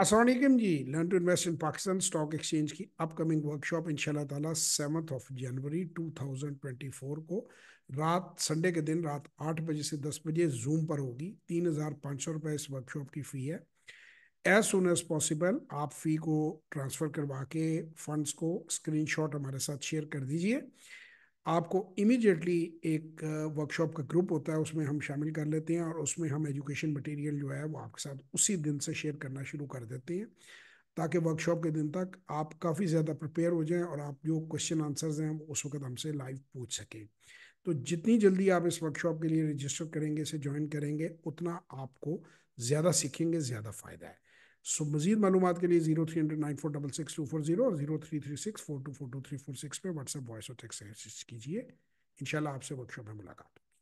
Aslam ji learn to invest in Pakistan stock exchange की upcoming workshop in ताला seven of January 2024 को रात संडे के दिन रात आठ बजे से दस बजे जूम पर होगी तीन हज़ार पाँच सौ रुपये इस वर्कशॉप की फ़ी है एज सुन एज पॉसिबल आप फ़ी को ट्रांसफ़र करवा के फंड्स को स्क्रीनशॉट हमारे साथ शेयर कर दीजिए आपको इमीडिएटली एक वर्कशॉप का ग्रुप होता है उसमें हम शामिल कर लेते हैं और उसमें हम एजुकेशन मटेरियल जो है वो आपके साथ उसी दिन से शेयर करना शुरू कर देते हैं ताकि वर्कशॉप के दिन तक आप काफ़ी ज़्यादा प्रिपेयर हो जाएं और आप जो क्वेश्चन आंसर्स हैं उस वक्त हमसे लाइव पूछ सकें तो जितनी जल्दी आप इस वर्कशॉप के लिए रजिस्टर करेंगे इसे ज्वाइन करेंगे उतना आपको ज़्यादा सीखेंगे ज़्यादा फ़ायदा है सो मजीद मालूम के लिए zero three hundred nine four double six two four zero और zero three three six four two four two three four six पर व्हाट्सएप वॉइस और टेक्स्ट कीजिए इंशाल्लाह आपसे वर्कशॉप में मुलाकात